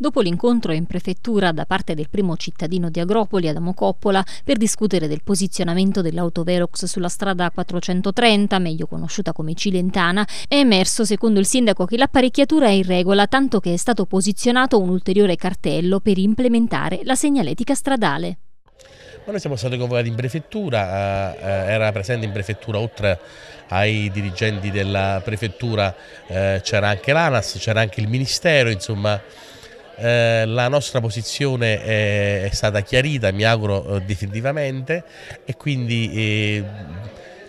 Dopo l'incontro in prefettura da parte del primo cittadino di Agropoli, Adamo Coppola, per discutere del posizionamento dell'autovelox sulla strada 430, meglio conosciuta come Cilentana, è emerso, secondo il sindaco, che l'apparecchiatura è in regola, tanto che è stato posizionato un ulteriore cartello per implementare la segnaletica stradale. Ma noi siamo stati convocati in prefettura, eh, era presente in prefettura oltre ai dirigenti della prefettura eh, c'era anche l'ANAS, c'era anche il Ministero, insomma eh, la nostra posizione è, è, stata chiarita, mi auguro eh, definitivamente, e quindi eh,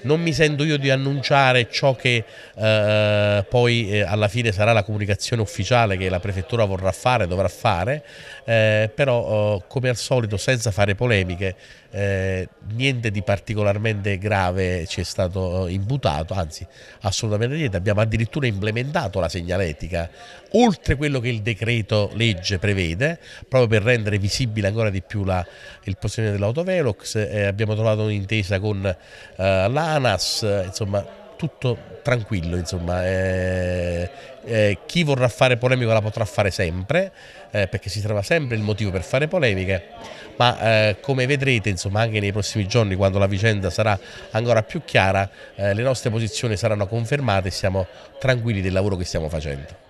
non mi sento io di annunciare ciò che eh, poi eh, alla fine sarà la comunicazione ufficiale che la prefettura vorrà fare, dovrà fare, eh, però oh, come al solito senza fare polemiche, eh, niente di particolarmente grave ci è stato eh, imputato, anzi assolutamente niente, abbiamo addirittura implementato la segnaletica oltre quello che il decreto legge prevede, proprio per rendere visibile ancora di più la, il possesso dell'autovelox, eh, abbiamo trovato un'intesa con eh, la ANAS, insomma tutto tranquillo, insomma, eh, eh, chi vorrà fare polemica la potrà fare sempre, eh, perché si trova sempre il motivo per fare polemiche, ma eh, come vedrete, insomma, anche nei prossimi giorni, quando la vicenda sarà ancora più chiara, eh, le nostre posizioni saranno confermate e siamo tranquilli del lavoro che stiamo facendo.